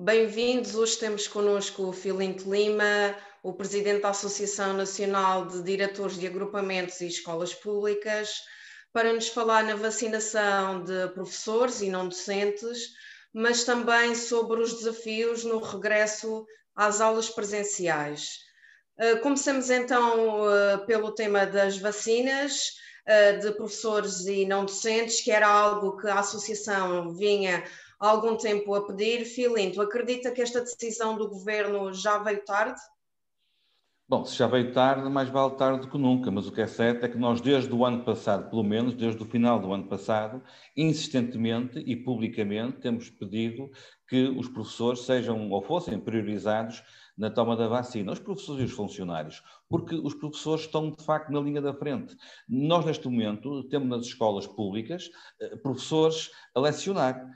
Bem-vindos, hoje temos connosco o Filinto Lima, o Presidente da Associação Nacional de Diretores de Agrupamentos e Escolas Públicas, para nos falar na vacinação de professores e não docentes, mas também sobre os desafios no regresso às aulas presenciais. Eh, começamos então eh, pelo tema das vacinas eh, de professores e não docentes, que era algo que a Associação vinha há algum tempo a pedir. Filinto, acredita que esta decisão do governo já veio tarde? Bom, se já veio tarde, mais vale tarde que nunca, mas o que é certo é que nós, desde o ano passado, pelo menos desde o final do ano passado, insistentemente e publicamente temos pedido que os professores sejam ou fossem priorizados na toma da vacina, os professores e os funcionários, porque os professores estão de facto na linha da frente. Nós, neste momento, temos nas escolas públicas eh, professores a lecionar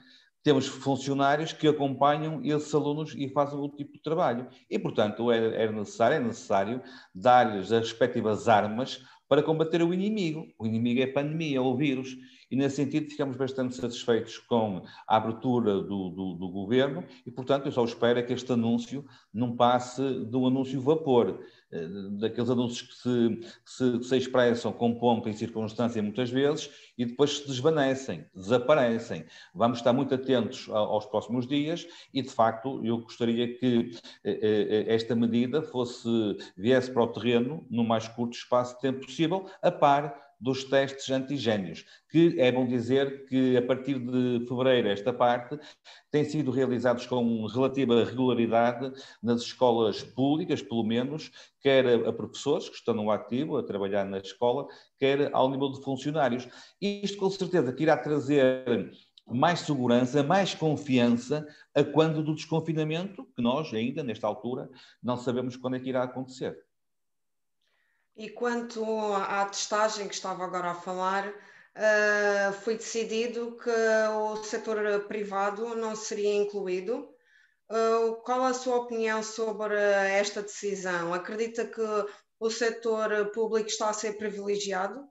temos funcionários que acompanham esses alunos e fazem outro tipo de trabalho. E, portanto, é, é necessário, é necessário dar-lhes as respectivas armas para combater o inimigo. O inimigo é a pandemia, é o vírus e nesse sentido ficamos bastante satisfeitos com a abertura do, do, do governo e, portanto, eu só espero é que este anúncio não passe de um anúncio vapor, eh, daqueles anúncios que se, se, que se expressam com pompa e circunstância muitas vezes e depois se desvanecem, desaparecem. Vamos estar muito atentos aos próximos dias e, de facto, eu gostaria que eh, eh, esta medida fosse, viesse para o terreno no mais curto espaço de tempo possível, a par dos testes antigénios, que é bom dizer que a partir de fevereiro, esta parte, têm sido realizados com relativa regularidade nas escolas públicas, pelo menos, quer a professores que estão no ativo, a trabalhar na escola, quer ao nível de funcionários. Isto, com certeza, que irá trazer mais segurança, mais confiança a quando do desconfinamento, que nós ainda, nesta altura, não sabemos quando é que irá acontecer. E quanto à testagem que estava agora a falar, uh, foi decidido que o setor privado não seria incluído. Uh, qual a sua opinião sobre esta decisão? Acredita que o setor público está a ser privilegiado?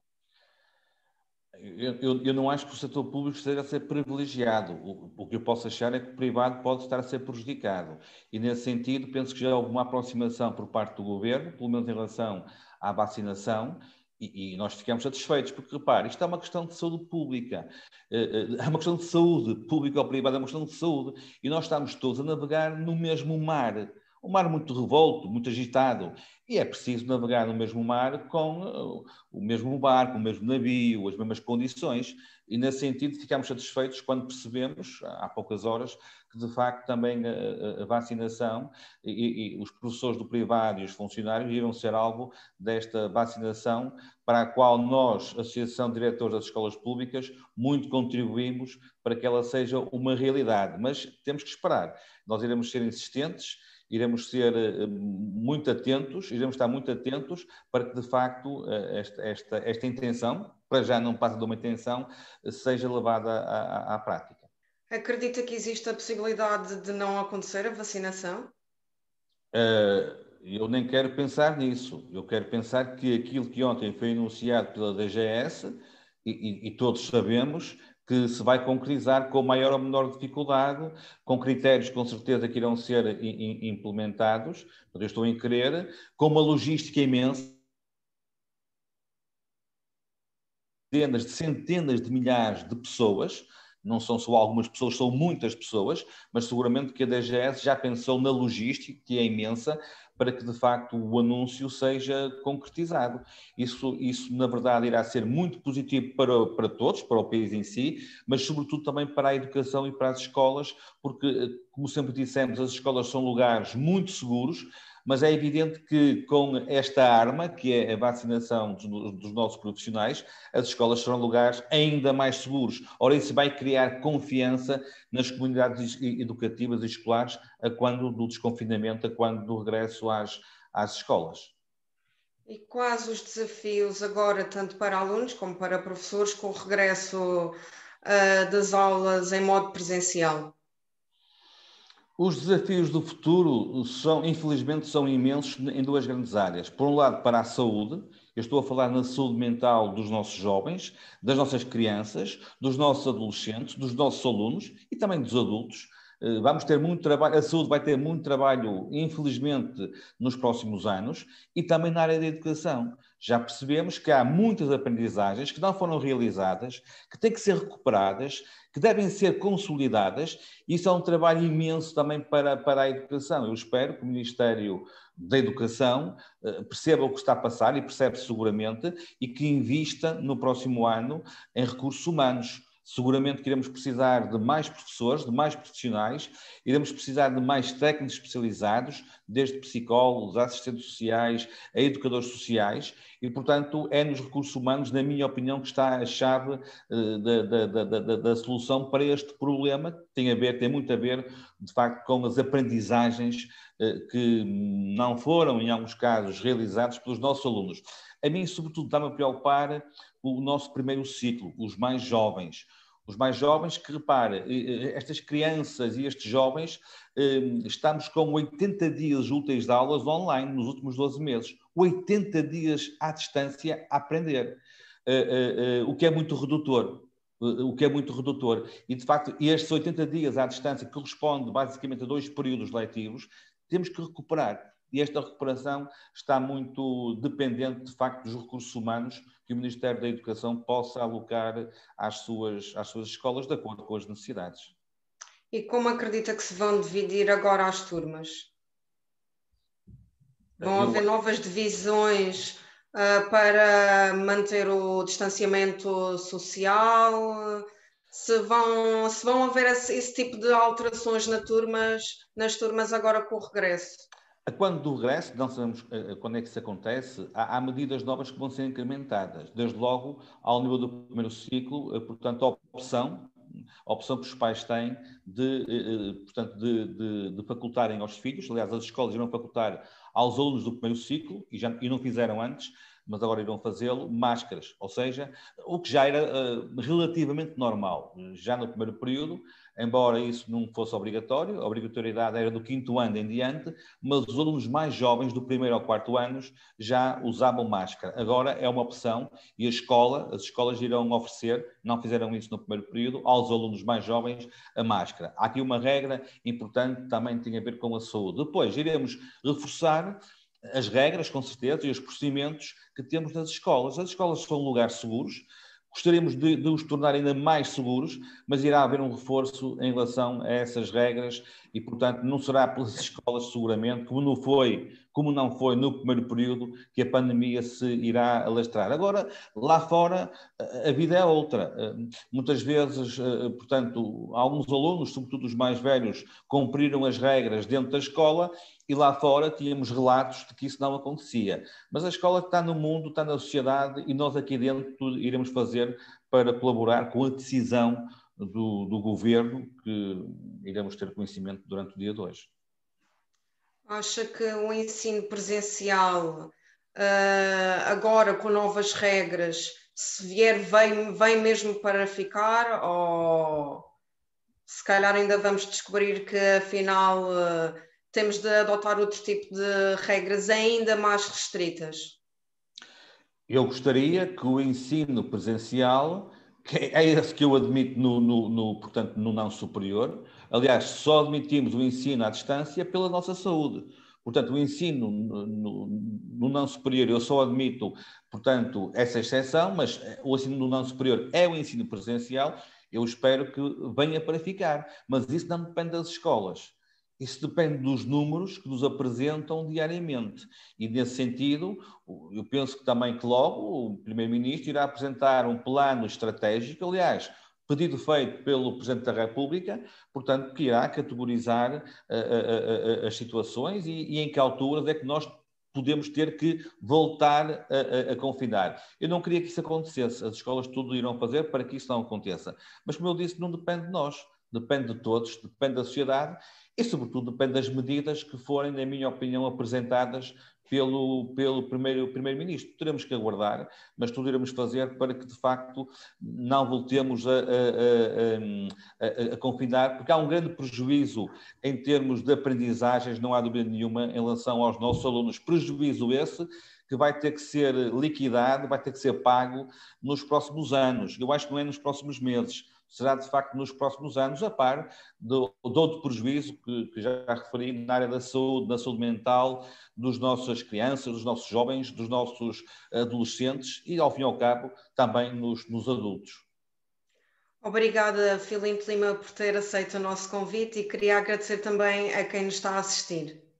Eu, eu, eu, não acho que o setor público esteja a ser privilegiado. O, o, que eu posso achar é que o privado pode estar a ser prejudicado. E, nesse sentido, penso que já houve uma aproximação por parte do governo, pelo menos em relação à vacinação, e, e nós ficamos satisfeitos, porque, repare, isto é uma questão de saúde pública. Eh, eh, é uma questão de saúde pública ou privada, é uma questão de saúde. E nós estamos todos a navegar no mesmo mar um mar muito revolto, muito agitado, e é preciso navegar no mesmo mar com eh, o mesmo barco, o mesmo navio, as mesmas condições, e nesse sentido ficamos satisfeitos quando percebemos, há poucas horas, que de facto também a, a vacinação e, e, os professores do privado e os funcionários irão ser alvo desta vacinação, para a qual nós, Associação de Diretores das Escolas Públicas, muito contribuímos para que ela seja uma realidade, mas temos que esperar. Nós iremos ser insistentes iremos ser eh, muito atentos iremos estar muito atentos para que, de facto, eh, esta, esta, esta intenção, para já não passa de uma intenção, seja levada à, à, à prática. Acredita que existe a possibilidade de não acontecer a vacinação? Eh, eu nem quero pensar nisso. Eu quero pensar que aquilo que ontem foi anunciado pela DGS, e, e, e todos sabemos, que se vai concretizar com maior ou menor dificuldade, com critérios com certeza que irão ser implementados, eu estou em querer, com uma logística imensa, de centenas de milhares de pessoas não são só algumas pessoas, são muitas pessoas, mas seguramente que a DGS já pensou na logística, que é imensa, para que de facto o anúncio seja concretizado. Isso, isso na verdade, irá ser muito positivo para, para todos, para o país em si, mas sobretudo também para a educação e para as escolas, porque, eh, como sempre dissemos, as escolas são lugares muito seguros mas é evidente que com esta arma, que é a vacinação dos, dos, nossos profissionais, as escolas serão lugares ainda mais seguros. Ora, isso vai criar confiança nas comunidades educativas e escolares a quando do desconfinamento, a quando do regresso às, às escolas. E quais os desafios agora, tanto para alunos como para professores, com o regresso uh, das aulas em modo presencial? Os desafios do futuro são, infelizmente, são imensos em duas grandes áreas. Por um lado, para a saúde, eu estou a falar na saúde mental dos nossos jovens, das nossas crianças, dos nossos adolescentes, dos nossos alunos e também dos adultos. Eh, vamos ter muito trabalho, a saúde vai ter muito trabalho, infelizmente, nos próximos anos, e também na área da educação já percebemos que há muitas aprendizagens que não foram realizadas, que têm que ser recuperadas, que devem ser consolidadas. Isso é um trabalho imenso também para, para a educação. Eu espero que o Ministério da Educação eh, perceba o que está a passar e percebe seguramente e que invista no próximo ano em recursos humanos Seguramente que iremos precisar de mais professores, de mais profissionais, iremos precisar de mais técnicos especializados, desde psicólogos, assistentes sociais, a educadores sociais, e, portanto, é nos recursos humanos, na minha opinião, que está a chave uh, da, da, da, da, solução para este problema, que tem a ver, tem muito a ver, de facto, com as aprendizagens uh, que não foram, em alguns casos, realizadas pelos nossos alunos. A mim, sobretudo, dá-me a preocupar o nosso primeiro ciclo, os mais jovens os mais jovens, que repare, eh, eh, estas crianças e estes jovens, eh, estamos com 80 dias úteis de aulas online nos últimos 12 meses. 80 dias à distância a aprender, o que é muito redutor. O que é muito redutor. E, de facto, estes 80 dias à distância, que corresponde basicamente a dois períodos letivos, temos que recuperar e esta recuperação está muito dependente, de facto, dos recursos humanos que o Ministério da Educação possa alocar às suas, às suas escolas de acordo com as necessidades. E como acredita que se vão dividir agora as turmas? Vão Eu... haver novas divisões uh, para manter o distanciamento social? Se vão, se vão haver esse, esse tipo de alterações nas turmas, nas turmas agora com o regresso? A quando do regresso, não sabemos eh, eh, quando é que isso acontece, há, há, medidas novas que vão ser incrementadas, desde logo ao nível do primeiro ciclo, eh, portanto, a opção, a opção que os pais têm de, portanto, de, de, de facultarem aos filhos, aliás, as escolas irão facultar aos alunos do primeiro ciclo, e, já, e não fizeram antes, mas agora irão fazê-lo, máscaras, ou seja, o que já era uh, relativamente normal, já no primeiro período, embora isso não fosse obrigatório, a obrigatoriedade era do quinto ano em diante, mas os alunos mais jovens, do primeiro ao quarto anos, já usavam máscara. Agora é uma opção e a escola, as escolas irão oferecer, não fizeram isso no primeiro período, aos alunos mais jovens a máscara. Há aqui uma regra importante, também tem a ver com a saúde. Depois iremos reforçar as regras, com certeza, e os procedimentos que temos nas escolas. As escolas são lugares seguros, gostaríamos de, de os tornar ainda mais seguros, mas irá haver um reforço em relação a essas regras e, portanto, não será pelas escolas, seguramente, como não foi, como não foi no primeiro período, que a pandemia se irá alastrar. Agora, lá fora, a vida é outra. Muitas vezes, portanto, alguns alunos, sobretudo os mais velhos, cumpriram as regras dentro da escola e lá fora tínhamos relatos de que isso não acontecia. Mas a escola está no mundo, está na sociedade e nós aqui dentro iremos fazer para colaborar com a decisão do, do governo que iremos ter conhecimento durante o dia de hoje. Acha que o ensino presencial, ah, agora com novas regras, se vier, vem, vem mesmo para ficar? Ou se calhar ainda vamos descobrir que afinal ah, temos de adotar outro tipo de regras ainda mais restritas? Eu gostaria que o ensino presencial é, é esse que eu admito no, no, no, portanto, no não superior. Aliás, só admitimos o ensino à distância pela nossa saúde. Portanto, o ensino no, no, no, não superior, eu só admito, portanto, essa exceção, mas eh, o ensino no não superior é o ensino presencial, eu espero que venha para ficar. Mas isso não depende das escolas. Isso depende dos números que nos apresentam diariamente. E, nesse sentido, eu penso que também que logo o Primeiro-Ministro irá apresentar um plano estratégico, aliás, pedido feito pelo Presidente da República, portanto, que irá categorizar eh, eh, eh, as situações e, e, em que alturas é que nós podemos ter que voltar a, confinar. Eu não queria que isso acontecesse, as escolas tudo irão fazer para que isso não aconteça. Mas, como eu disse, não depende de nós depende de todos, depende da sociedade e, sobretudo, depende das medidas que forem, na minha opinião, apresentadas pelo, pelo primeiro, primeiro-ministro. Teremos que aguardar, mas tudo iremos fazer para que, de facto, não voltemos a, a, a, a, confinar, porque há um grande prejuízo em termos de aprendizagens, não há dúvida nenhuma, em relação aos nossos alunos. Prejuízo esse que vai ter que ser liquidado, vai ter que ser pago nos próximos anos. Eu acho que não é nos próximos meses será de facto nos próximos anos, a par do, do outro prejuízo que, que, já referi na área da saúde, da saúde mental, dos nossas crianças, dos nossos jovens, dos nossos adolescentes e, ao fim e ao cabo, também nos, nos adultos. Obrigada, Filipe Lima, por ter aceito o nosso convite e queria agradecer também a quem nos está a assistir.